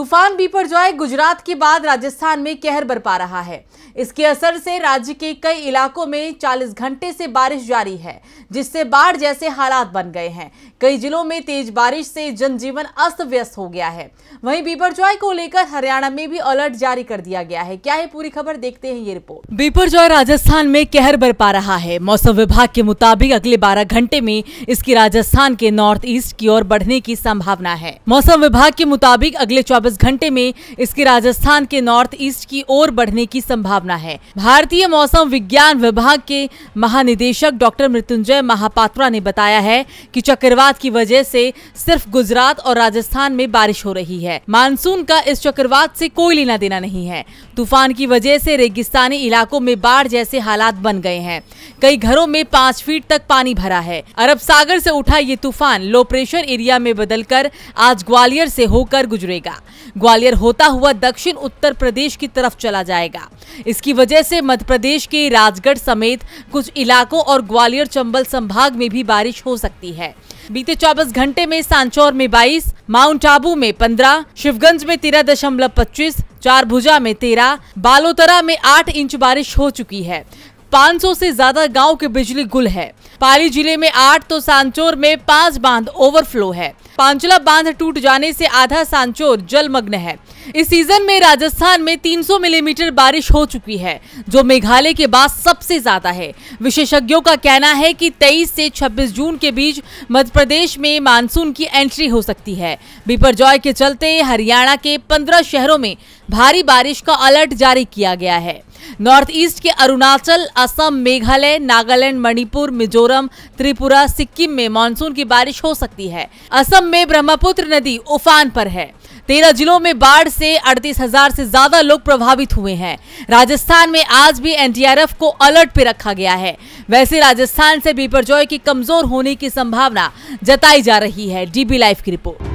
तूफान बीपरजॉय गुजरात के बाद राजस्थान में कहर बरपा रहा है इसके असर से राज्य के कई इलाकों में 40 घंटे से बारिश जारी है जिससे बाढ़ जैसे हालात बन गए हैं कई जिलों में तेज बारिश से जनजीवन अस्त व्यस्त हो गया है वहीं जॉय को लेकर हरियाणा में भी अलर्ट जारी कर दिया गया है क्या है पूरी खबर देखते हैं ये रिपोर्ट बीपर जॉय राजस्थान में कहर बरपा रहा है मौसम विभाग के मुताबिक अगले बारह घंटे में इसकी राजस्थान के नॉर्थ ईस्ट की ओर बढ़ने की संभावना है मौसम विभाग के मुताबिक अगले चौबीस चौबीस घंटे में इसके राजस्थान के नॉर्थ ईस्ट की ओर बढ़ने की संभावना है भारतीय मौसम विज्ञान विभाग के महानिदेशक डॉक्टर मृत्युंजय महापात्रा ने बताया है कि चक्रवात की वजह से सिर्फ गुजरात और राजस्थान में बारिश हो रही है मानसून का इस चक्रवात से कोई लेना देना नहीं है तूफान की वजह से रेगिस्तानी इलाकों में बाढ़ जैसे हालात बन गए हैं कई घरों में पाँच फीट तक पानी भरा है अरब सागर से उठा ये तूफान लो प्रेशर एरिया में बदलकर आज ग्वालियर से होकर गुजरेगा ग्वालियर होता हुआ दक्षिण उत्तर प्रदेश की तरफ चला जाएगा इसकी वजह से मध्य प्रदेश के राजगढ़ समेत कुछ इलाकों और ग्वालियर चंबल संभाग में भी बारिश हो सकती है बीते 24 घंटे में सांचौर में 22, माउंट आबू में 15, शिवगंज में तेरह दशमलव पच्चीस चारभुजा में तेरह बालोतरा में आठ इंच बारिश हो चुकी है 500 से ज्यादा गाँव के बिजली गुल है पाली जिले में आठ तो सांचोर में पांच बांध ओवरफ्लो है पांचला बांध टूट जाने से आधा सांचोर जलमग्न है इस सीजन में राजस्थान में 300 मिलीमीटर बारिश हो चुकी है जो मेघालय के बाद सबसे ज्यादा है विशेषज्ञों का कहना है कि 23 से 26 जून के बीच मध्य प्रदेश में मानसून की एंट्री हो सकती है बिपरजॉय के चलते हरियाणा के 15 शहरों में भारी बारिश का अलर्ट जारी किया गया है नॉर्थ ईस्ट के अरुणाचल असम मेघालय नागालैंड मणिपुर मिजोरम त्रिपुरा सिक्किम में मानसून की बारिश हो सकती है असम में ब्रह्मपुत्र नदी उफान पर है तेरह जिलों में बाढ़ से अड़तीस हजार से ज्यादा लोग प्रभावित हुए हैं राजस्थान में आज भी एनडीआरएफ को अलर्ट पे रखा गया है वैसे राजस्थान से बीपरजॉय की कमजोर होने की संभावना जताई जा रही है डीबी लाइव की रिपोर्ट